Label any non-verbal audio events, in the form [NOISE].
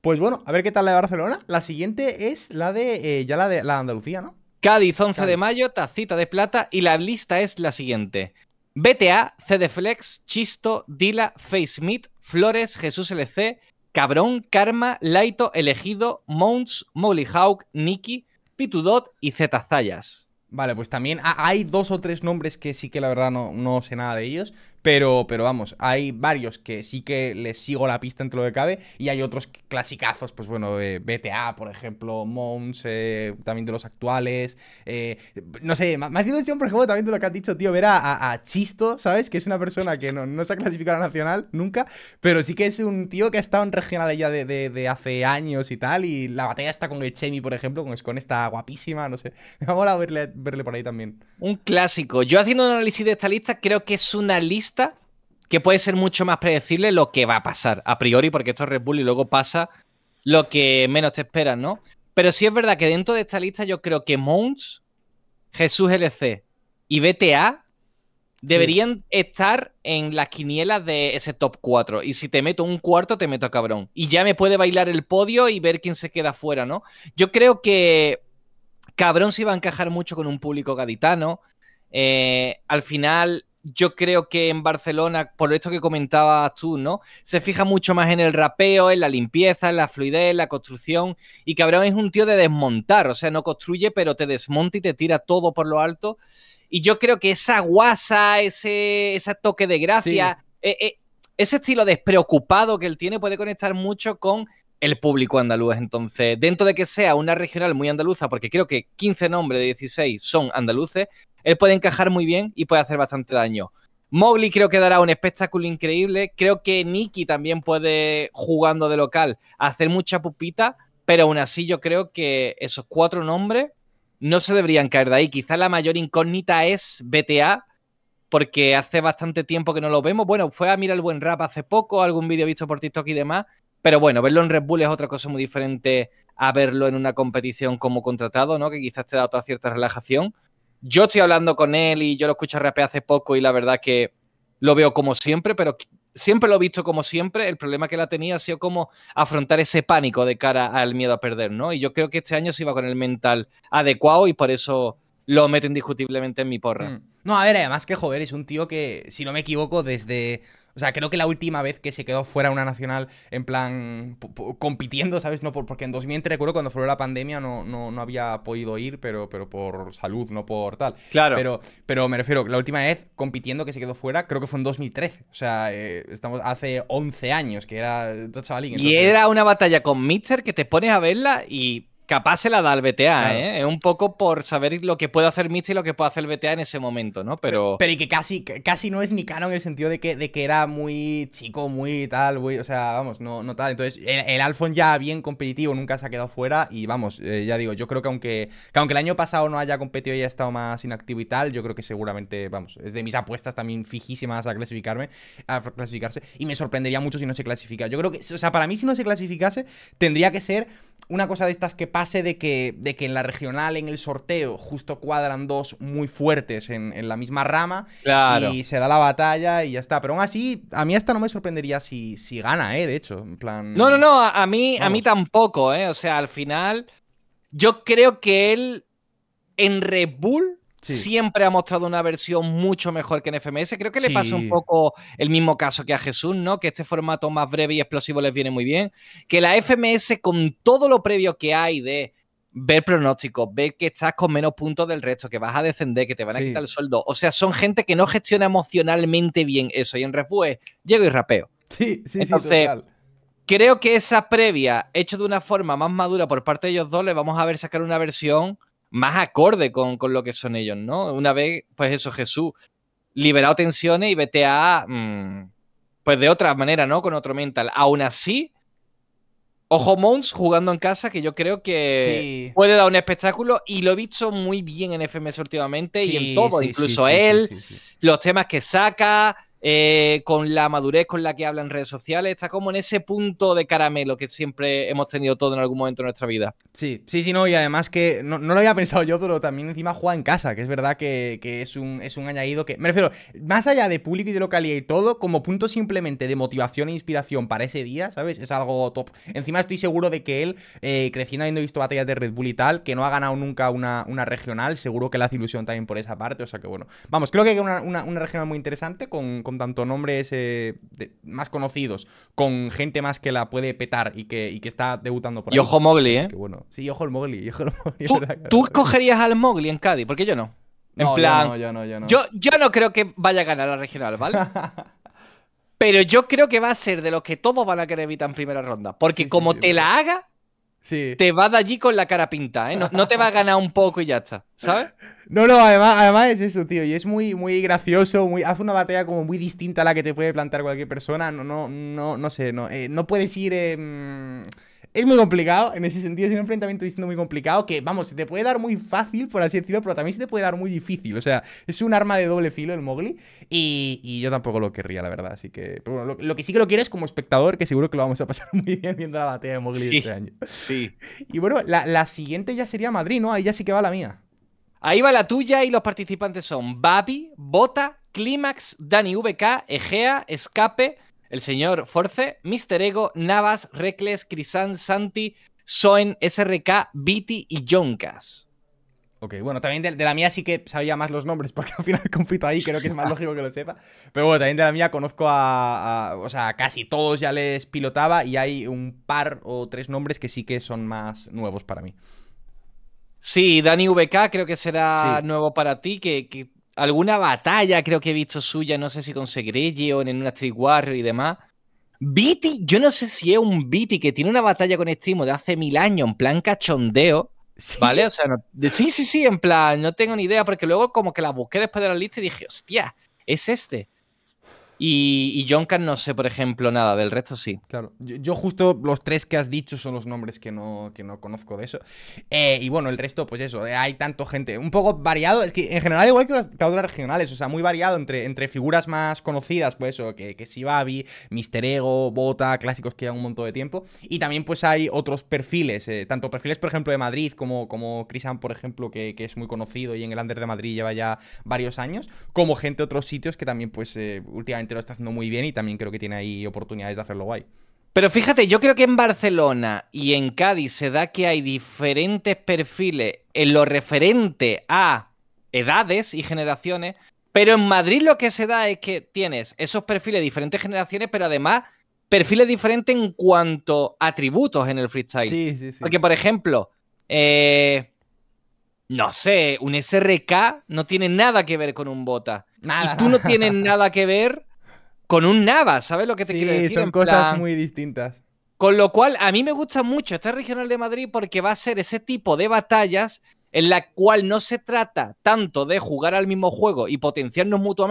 Pues bueno, a ver qué tal la de Barcelona. La siguiente es la de eh, ya la de la Andalucía, ¿no? Cádiz, 11 de mayo, tacita de plata y la lista es la siguiente. BTA, CDFlex, Chisto, Dila, Smith, Flores, Jesús LC, Cabrón, Karma, Laito, Elegido, Mounts, Mollyhawk, Nikki, Pitudot y Zeta Vale, pues también hay dos o tres nombres que sí que la verdad no, no sé nada de ellos. Pero, pero vamos, hay varios que sí que les sigo la pista entre lo que cabe y hay otros clasicazos, pues bueno, eh, BTA, por ejemplo, Mons, eh, también de los actuales. Eh, no sé, más por ejemplo, también de lo que has dicho, tío, ver a, Chisto, ¿sabes? Que es una persona que no, no se ha clasificado a nacional nunca, pero sí que es un tío que ha estado en regional ya de, hace años y tal. Y la batalla está con Echemi, por ejemplo, con esta guapísima, no sé. [LAUGHS] Me ha verle, verle por ahí también. Un clásico. Yo haciendo un análisis de esta lista, creo que es una lista que puede ser mucho más predecible lo que va a pasar a priori, porque esto es Red Bull y luego pasa lo que menos te esperas, ¿no? Pero sí es verdad que dentro de esta lista yo creo que Mounts, Jesús LC y BTA deberían estar en las quinielas de ese top 4. Y si te meto un cuarto, te meto a cabrón. Y ya me puede bailar el podio y ver quién se queda fuera, ¿no? Yo creo que cabrón se iba a encajar mucho con un público gaditano. Eh, al final, yo creo que en Barcelona, por esto que comentabas tú, ¿no? Se fija mucho más en el rapeo, en la limpieza, en la fluidez, en la construcción. Y Cabrón es un tío de desmontar, o sea, no construye, pero te desmonta y te tira todo por lo alto. Y yo creo que esa guasa, ese, toque de gracia, e, e, ese estilo despreocupado que él tiene puede conectar mucho con el público andaluz. Entonces, dentro de que sea una regional muy andaluza, porque creo que 15 nombres de 16 son andaluces, él puede encajar muy bien y puede hacer bastante daño. Mowgli creo que dará un espectáculo increíble. Creo que Nicky también puede, jugando de local, hacer mucha pupita, pero aún así yo creo que esos cuatro nombres no se deberían caer de ahí. Quizá la mayor incógnita es BTA, porque hace bastante tiempo que no lo vemos. Bueno, fue a mirar el buen rap hace poco, algún vídeo visto por TikTok y demás, pero bueno, verlo en Red Bull es otra cosa muy diferente a verlo en una competición como contratado, ¿no? Que quizás te da toda cierta relajación yo estoy hablando con él y yo lo escucho rapear hace poco y la verdad que lo veo como siempre, pero siempre lo he visto como siempre. El problema que la tenía ha sido como afrontar ese pánico de cara al miedo a perder, ¿no? Y yo creo que este año se iba con el mental adecuado y por eso lo meto indiscutiblemente en mi porra. Mm. No, a ver, además que joder, es un tío que, si no me equivoco, desde o sea, creo que la última vez que se quedó fuera una nacional en plan compitiendo, ¿sabes? No, porque en 2003 recuerdo cuando fue la pandemia no, no, había podido ir, pero, pero por salud, no por tal. Claro. Pero, pero me refiero, la última vez compitiendo que se quedó fuera, creo que fue en 2013. O sea, eh, estamos hace 11 años, que era Y era una batalla con Mister que te pones a verla y capaz se la da al BTA, ¿eh? un poco por saber lo que puede hacer Mitch y lo que puede hacer el BTA en ese momento, ¿no? Pero. Pero, y que casi, no es ni en el sentido de que, de que era muy chico, muy tal, o sea, vamos, no, no tal. Entonces, el, el ya bien competitivo, nunca se ha quedado fuera. Y vamos, eh, ya digo, yo creo que aunque, aunque el año pasado no haya competido y haya estado más inactivo y tal, yo creo que seguramente, vamos, es de mis apuestas también fijísimas a clasificarme, a clasificarse. Y me sorprendería mucho si no se clasifica. Yo creo que, o sea, para mí, si no se clasificase, tendría que ser una cosa de estas que pase de que, de que en la regional, en el sorteo, justo cuadran dos muy fuertes en, la misma rama y se da la batalla y ya está. Pero aún así, a mí hasta no me sorprendería si, si gana, ¿eh? De hecho, en plan... No, no, no, a, mí, a mí tampoco, ¿eh? O sea, al final, yo creo que él en Red Bull Siempre ha mostrado una versión mucho mejor que en FMS. Creo que le pasa un poco el mismo caso que a Jesús, ¿no? Que este formato más breve y explosivo les viene muy bien. Que la FMS, con todo lo previo que hay de ver pronósticos, ver que estás con menos puntos del resto, que vas a descender, que te van a quitar el sueldo. O sea, son gente que no gestiona emocionalmente bien eso. Y en Refues llego y rapeo. Sí, sí, sí. Total. Creo que esa previa, hecho de una forma más madura por parte de ellos dos, le vamos a ver sacar una versión más acorde con, lo que son ellos, ¿no? Una vez, pues eso, Jesús, liberado tensiones y BTA, mm, pues de otra manera, ¿no? Con otro mental. Aún así, ojo Mons jugando en casa, que yo creo que puede dar un espectáculo y lo he visto muy bien en FMS últimamente y en todo, incluso él, los temas que saca eh, con la madurez con la que habla en redes sociales, está como en ese punto de caramelo que siempre hemos tenido todo en algún momento de nuestra vida. Sí, sí, sí, no, y además que no, lo había pensado yo, pero también encima juega en casa, que es verdad que, es, un, es un añadido que, me refiero, más allá de público y de localidad y todo, como punto simplemente de motivación e inspiración para ese día, ¿sabes? Es algo top. Encima estoy seguro de que él, eh, creciendo habiendo visto batallas de Red Bull y tal, que no ha ganado nunca una, una regional, seguro que le hace ilusión también por esa parte, o sea que bueno, vamos, creo que hay una, una, regional muy interesante con con tanto nombres más conocidos, con gente más que la puede petar y que, está debutando por ahí. Y ojo Mowgli, pues ¿eh? bueno, sí, ojo el Mowgli. [LAUGHS] ¿Tú, escogerías al Mowgli en Cádiz? Porque yo no. En plan, yo no, yo no, yo no. creo que vaya a ganar la regional, ¿vale? [LAUGHS] Pero yo creo que va a ser de los que todos van a querer evitar en primera ronda. Porque como te la haga, te va de allí con la cara pinta, ¿eh? No, te va a ganar un poco y ya está, ¿sabes? No, no, además, es eso, tío. Y es muy, muy gracioso, muy, hace una batalla como muy distinta a la que te puede plantar cualquier persona. No, no, no, sé, eh, no. puedes ir. Es muy complicado, en ese sentido es un enfrentamiento diciendo muy complicado que, vamos, se te puede dar muy fácil, por así decirlo, pero también se te puede dar muy difícil. O sea, es un arma de doble filo el Mowgli y, yo tampoco lo querría, la verdad. Así que, pero bueno, lo, que sí que lo quiero es como espectador, que seguro que lo vamos a pasar [LAUGHS] muy bien viendo la batalla de Mowgli este año. Sí. Y bueno, la, la siguiente ya sería Madrid, ¿no? Ahí ya sí que va la mía. Ahí va la tuya y los participantes son Babi, Bota, Clímax, Dani VK, Egea, Escape, el señor Force, Mr. Ego, Navas, Recles, Crisan, Santi, Soen, SRK, Viti y Joncas. Ok, bueno, también de, la mía sí que sabía más los nombres, [LAUGHS] porque al final compito ahí, creo que es más [LAUGHS] lógico que lo sepa. Pero bueno, también de la mía conozco a, O sea, casi todos ya les pilotaba y hay un par o tres nombres que sí que son más nuevos para mí. Sí, Dani VK creo que será nuevo para ti, que alguna batalla creo que he visto suya, no sé si con o en una Street Warrior y demás. Viti, yo no sé si es un Viti que tiene una batalla con Streamo de hace mil años, en plan cachondeo, ¿vale? O sea, sí, sí, sí, en plan, no tengo ni idea, porque luego como que la busqué después de la lista y dije, hostia, es este. Y, y no sé, por ejemplo, nada, del resto sí. Claro, yo, justo los tres que has dicho son los nombres que no, que no conozco de eso. Eh, y bueno, el resto, pues eso, eh, hay tanto gente, un poco variado, es que en general igual que las cláusulas regionales, o sea, muy variado entre, entre figuras más conocidas, pues eso, que, que Sibabi, Mister Ego, Bota, clásicos que llevan un montón de tiempo. Y también pues hay otros perfiles, eh, tanto perfiles, por ejemplo, de Madrid, como, como Crisan, por ejemplo, que, que, es muy conocido y en el Under de Madrid lleva ya varios años, como gente de otros sitios que también pues últimamente lo está haciendo muy bien y también creo que tiene ahí oportunidades de hacerlo guay. Pero fíjate, yo creo que en Barcelona y en Cádiz se da que hay diferentes perfiles en lo referente a edades y generaciones, pero en Madrid lo que se da es que tienes esos perfiles de diferentes generaciones, pero además perfiles diferentes en cuanto a atributos en el freestyle. Sí, sí, sí. Porque, por ejemplo, eh, no sé, un SRK no tiene nada que ver con un bota. Y tú no tienes nada que ver con un Nava, ¿sabes lo que te quiero decir? son cosas muy distintas. Con lo cual, a mí me gusta mucho este regional de Madrid porque va a ser ese tipo de batallas en la cual no se trata tanto de jugar al mismo juego y potenciarnos mutuamente,